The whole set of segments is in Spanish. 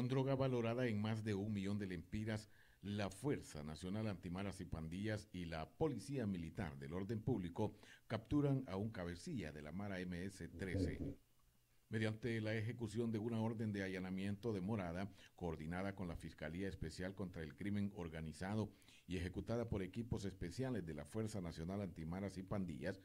Con droga valorada en más de un millón de lempiras, la Fuerza Nacional Antimaras y Pandillas y la Policía Militar del Orden Público capturan a un cabecilla de la Mara MS-13 mediante la ejecución de una orden de allanamiento de morada coordinada con la Fiscalía Especial contra el Crimen Organizado y ejecutada por equipos especiales de la Fuerza Nacional Antimaras y Pandillas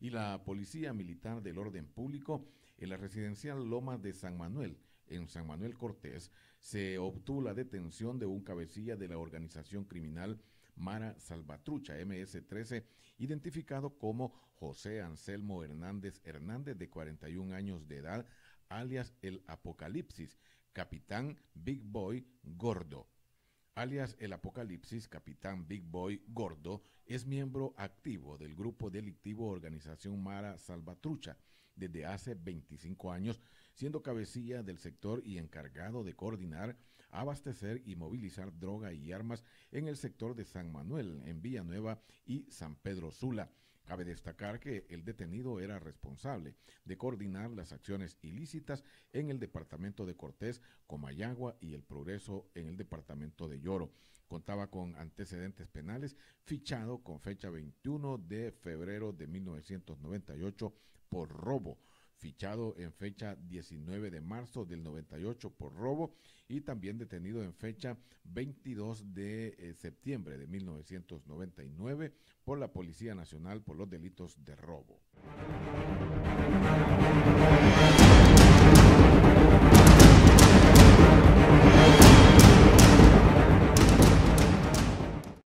y la Policía Militar del Orden Público en la residencial loma de San Manuel, en San Manuel Cortés, se obtuvo la detención de un cabecilla de la organización criminal Mara Salvatrucha, MS-13, identificado como José Anselmo Hernández Hernández, de 41 años de edad, alias el Apocalipsis, capitán Big Boy Gordo alias el Apocalipsis, capitán Big Boy Gordo, es miembro activo del grupo delictivo Organización Mara Salvatrucha desde hace 25 años, siendo cabecilla del sector y encargado de coordinar, abastecer y movilizar droga y armas en el sector de San Manuel, en Villanueva y San Pedro Sula. Cabe destacar que el detenido era responsable de coordinar las acciones ilícitas en el departamento de Cortés, Comayagua y El Progreso en el departamento de Lloro. Contaba con antecedentes penales fichado con fecha 21 de febrero de 1998 por robo fichado en fecha 19 de marzo del 98 por robo y también detenido en fecha 22 de eh, septiembre de 1999 por la Policía Nacional por los delitos de robo.